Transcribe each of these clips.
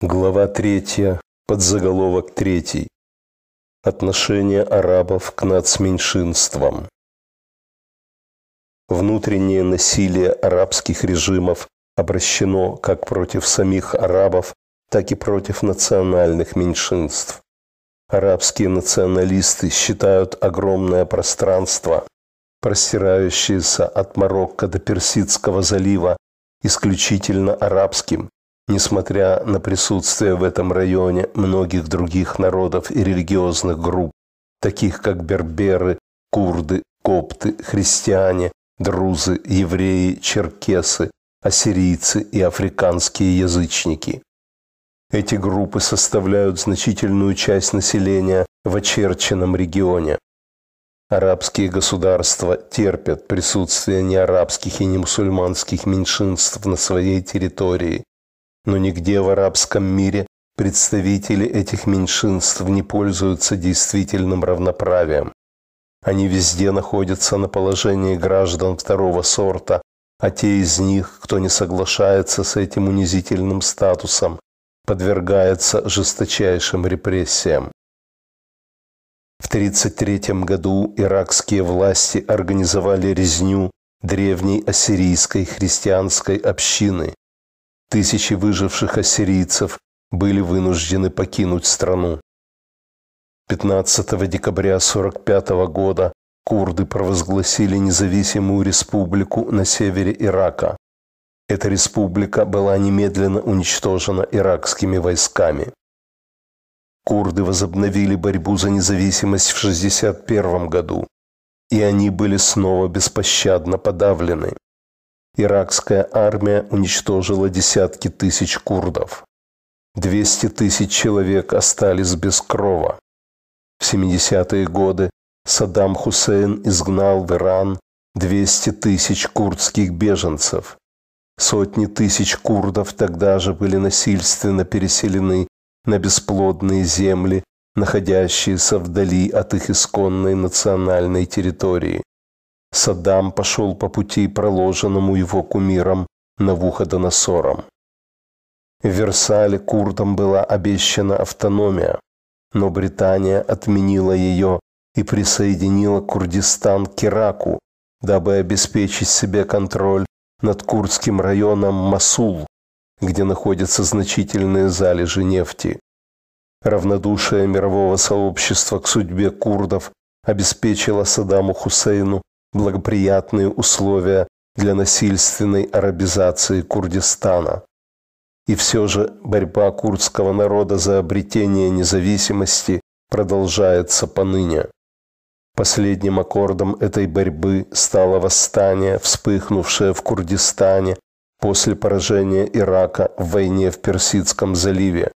Глава 3, подзаголовок 3. Отношение арабов к нацменьшинствам. Внутреннее насилие арабских режимов обращено как против самих арабов, так и против национальных меньшинств. Арабские националисты считают огромное пространство, простирающееся от Марокко до Персидского залива, исключительно арабским Несмотря на присутствие в этом районе многих других народов и религиозных групп, таких как берберы, курды, копты, христиане, друзы, евреи, черкесы, ассирийцы и африканские язычники. Эти группы составляют значительную часть населения в очерченном регионе. Арабские государства терпят присутствие неарабских и немусульманских меньшинств на своей территории но нигде в арабском мире представители этих меньшинств не пользуются действительным равноправием. Они везде находятся на положении граждан второго сорта, а те из них, кто не соглашается с этим унизительным статусом, подвергаются жесточайшим репрессиям. В 1933 году иракские власти организовали резню древней ассирийской христианской общины, Тысячи выживших ассирийцев были вынуждены покинуть страну. 15 декабря 1945 года курды провозгласили независимую республику на севере Ирака. Эта республика была немедленно уничтожена иракскими войсками. Курды возобновили борьбу за независимость в 1961 году, и они были снова беспощадно подавлены. Иракская армия уничтожила десятки тысяч курдов. 200 тысяч человек остались без крова. В 70-е годы Саддам Хусейн изгнал в Иран 200 тысяч курдских беженцев. Сотни тысяч курдов тогда же были насильственно переселены на бесплодные земли, находящиеся вдали от их исконной национальной территории. Саддам пошел по пути, проложенному его кумиром Навуходоносором. В Версале курдам была обещана автономия, но Британия отменила ее и присоединила Курдистан к Ираку, дабы обеспечить себе контроль над курдским районом Масул, где находятся значительные залежи нефти. Равнодушие мирового сообщества к судьбе курдов обеспечило Саддаму Хусейну благоприятные условия для насильственной арабизации Курдистана. И все же борьба курдского народа за обретение независимости продолжается поныне. Последним аккордом этой борьбы стало восстание, вспыхнувшее в Курдистане после поражения Ирака в войне в Персидском заливе.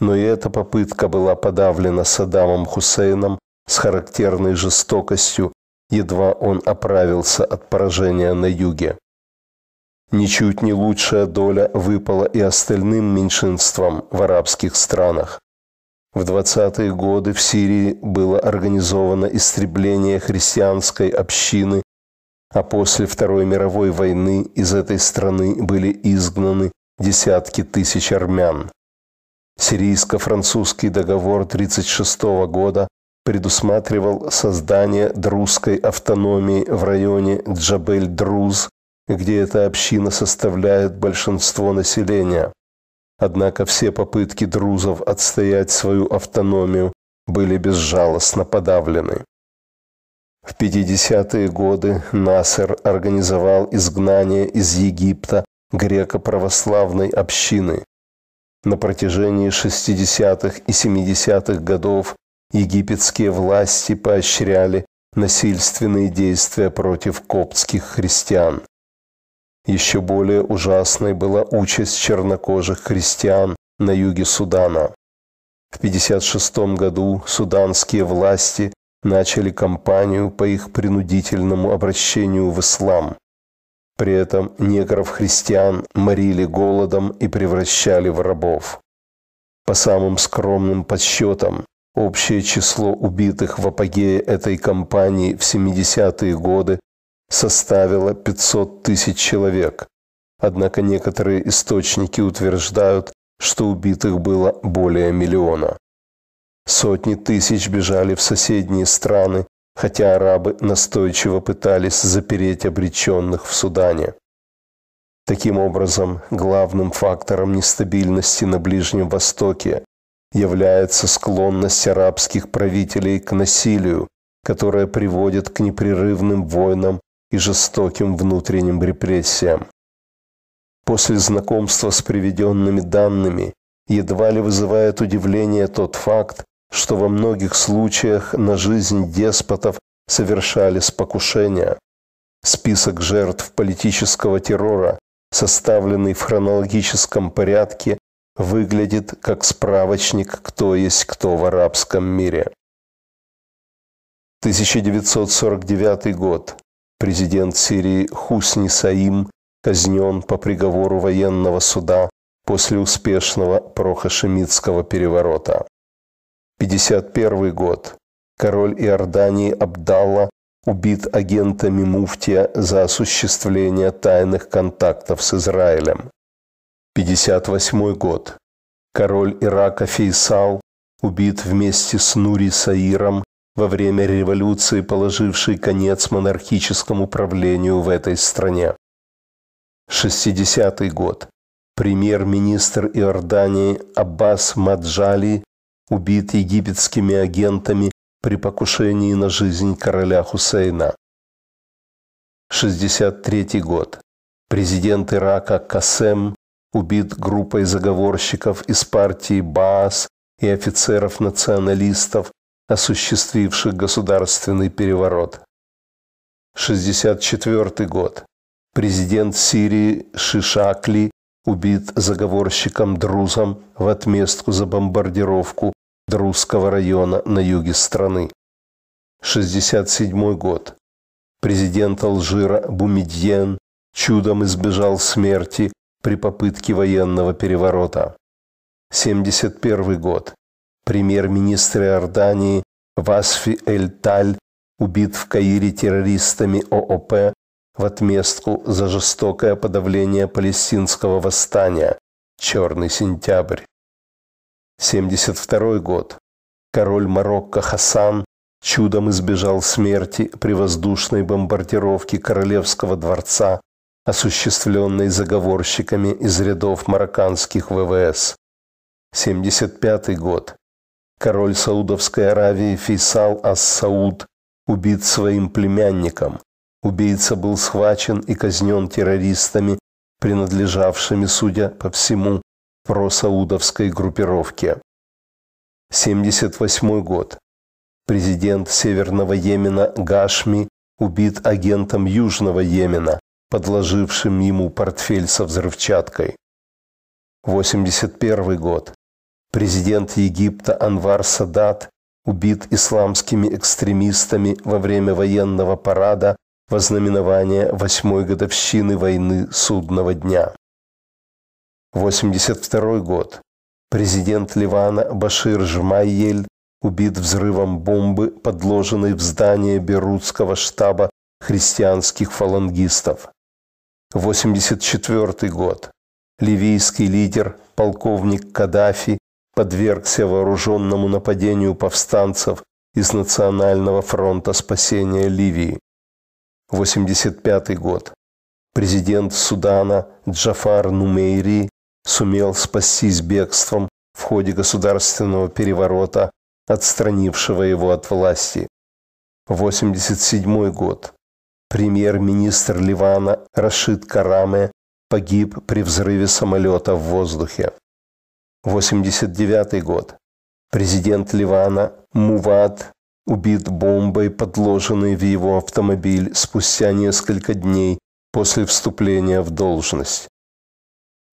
Но и эта попытка была подавлена Саддамом Хусейном с характерной жестокостью едва он оправился от поражения на юге. Ничуть не лучшая доля выпала и остальным меньшинствам в арабских странах. В 20-е годы в Сирии было организовано истребление христианской общины, а после Второй мировой войны из этой страны были изгнаны десятки тысяч армян. Сирийско-французский договор 1936 года предусматривал создание друзской автономии в районе Джабель-Друз, где эта община составляет большинство населения. Однако все попытки друзов отстоять свою автономию были безжалостно подавлены. В 50-е годы Насер организовал изгнание из Египта греко-православной общины. На протяжении 60-х и 70-х годов Египетские власти поощряли насильственные действия против коптских христиан. Еще более ужасной была участь чернокожих христиан на юге Судана. В 1956 году суданские власти начали кампанию по их принудительному обращению в ислам. При этом негров-христиан морили голодом и превращали в рабов. По самым скромным подсчетам, Общее число убитых в апогее этой кампании в 70-е годы составило 500 тысяч человек. Однако некоторые источники утверждают, что убитых было более миллиона. Сотни тысяч бежали в соседние страны, хотя арабы настойчиво пытались запереть обреченных в Судане. Таким образом, главным фактором нестабильности на Ближнем Востоке является склонность арабских правителей к насилию, которое приводит к непрерывным войнам и жестоким внутренним репрессиям. После знакомства с приведенными данными едва ли вызывает удивление тот факт, что во многих случаях на жизнь деспотов совершались покушения. Список жертв политического террора, составленный в хронологическом порядке, выглядит как справочник «Кто есть кто в арабском мире». 1949 год. Президент Сирии Хусни Саим казнен по приговору военного суда после успешного прохашемитского переворота. 51 год. Король Иордании Абдалла убит агентами муфтия за осуществление тайных контактов с Израилем. 58 год. Король Ирака Фейсал убит вместе с Нури Саиром во время революции, положившей конец монархическому правлению в этой стране. 60 год. Премьер-министр Иордании Аббас Маджали убит египетскими агентами при покушении на жизнь короля Хусейна. 63 год. Президент Ирака Касем убит группой заговорщиков из партии БАС и офицеров-националистов, осуществивших государственный переворот. 64 год. Президент Сирии Шишакли убит заговорщиком-друзом в отместку за бомбардировку Друзского района на юге страны. 67 год. Президент Алжира Бумидьен чудом избежал смерти при попытке военного переворота. 71 год. Премьер-министр Иордании Васфи Эль-Таль убит в Каире террористами ООП в отместку за жестокое подавление палестинского восстания «Черный сентябрь». 72 год. Король Марокко Хасан чудом избежал смерти при воздушной бомбардировке королевского дворца осуществленный заговорщиками из рядов марокканских ВВС. 75 год. Король Саудовской Аравии Фейсал Ас-Сауд убит своим племянником. Убийца был схвачен и казнен террористами, принадлежавшими, судя по всему, просаудовской группировке. 78 год. Президент Северного Йемена Гашми убит агентом Южного Йемена, подложившим ему портфель со взрывчаткой. 81 год. Президент Египта Анвар Садат убит исламскими экстремистами во время военного парада во знаменование восьмой годовщины войны Судного дня. 82 год. Президент Ливана Башир Жмайель убит взрывом бомбы, подложенной в здание Берутского штаба христианских фалангистов. 84 год. Ливийский лидер, полковник Каддафи, подвергся вооруженному нападению повстанцев из Национального фронта спасения Ливии. 85 год. Президент Судана Джафар Нумейри сумел спастись бегством в ходе государственного переворота, отстранившего его от власти. 87 год. Премьер-министр Ливана Рашид Караме погиб при взрыве самолета в воздухе. 89 год. Президент Ливана Муват убит бомбой, подложенной в его автомобиль спустя несколько дней после вступления в должность.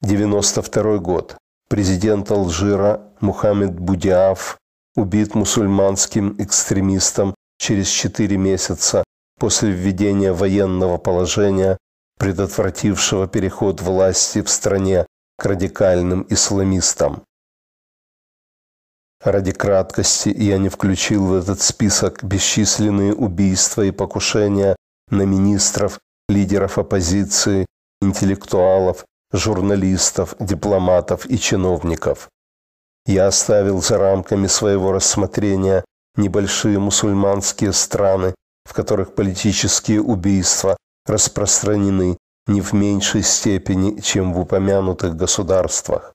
92 год. Президент Алжира Мухаммед Будиаф убит мусульманским экстремистом через 4 месяца после введения военного положения, предотвратившего переход власти в стране к радикальным исламистам. Ради краткости я не включил в этот список бесчисленные убийства и покушения на министров, лидеров оппозиции, интеллектуалов, журналистов, дипломатов и чиновников. Я оставил за рамками своего рассмотрения небольшие мусульманские страны в которых политические убийства распространены не в меньшей степени, чем в упомянутых государствах.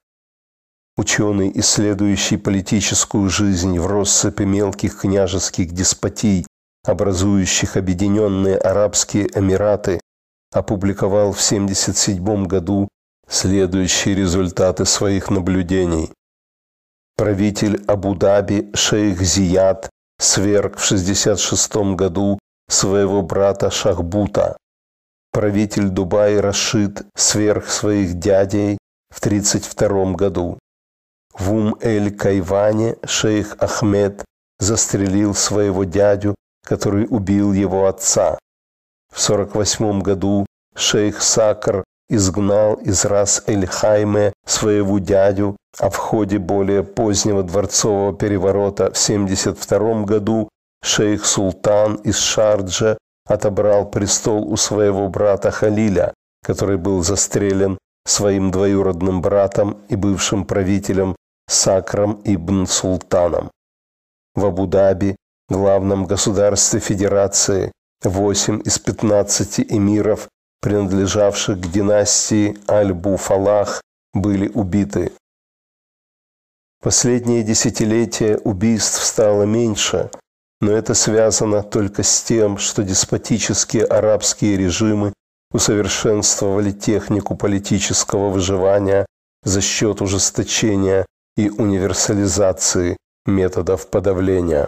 Ученый, исследующий политическую жизнь в россыпи мелких княжеских деспотий, образующих Объединенные Арабские Эмираты, опубликовал в 1977 году следующие результаты своих наблюдений. Правитель Абу-Даби шейх Зияд сверг в 1966 году своего брата Шахбута. Правитель Дубая Рашид сверх своих дядей в 1932 году. В Ум-эль-Кайване шейх Ахмед застрелил своего дядю, который убил его отца. В 1948 году шейх Сакр изгнал из Рас-эль-Хайме своего дядю, а в ходе более позднего дворцового переворота в 1972 году шейх Султан из Шарджа отобрал престол у своего брата Халиля, который был застрелен своим двоюродным братом и бывшим правителем Сакрам ибн Султаном. В Абу-Даби, главном государстве Федерации, 8 из 15 эмиров, принадлежавших к династии Аль-Буфалах, были убиты. Последние десятилетия убийств стало меньше – но это связано только с тем, что деспотические арабские режимы усовершенствовали технику политического выживания за счет ужесточения и универсализации методов подавления.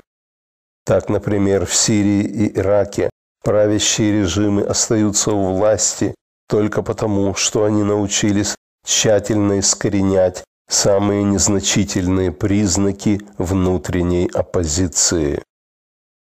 Так, например, в Сирии и Ираке правящие режимы остаются у власти только потому, что они научились тщательно искоренять самые незначительные признаки внутренней оппозиции.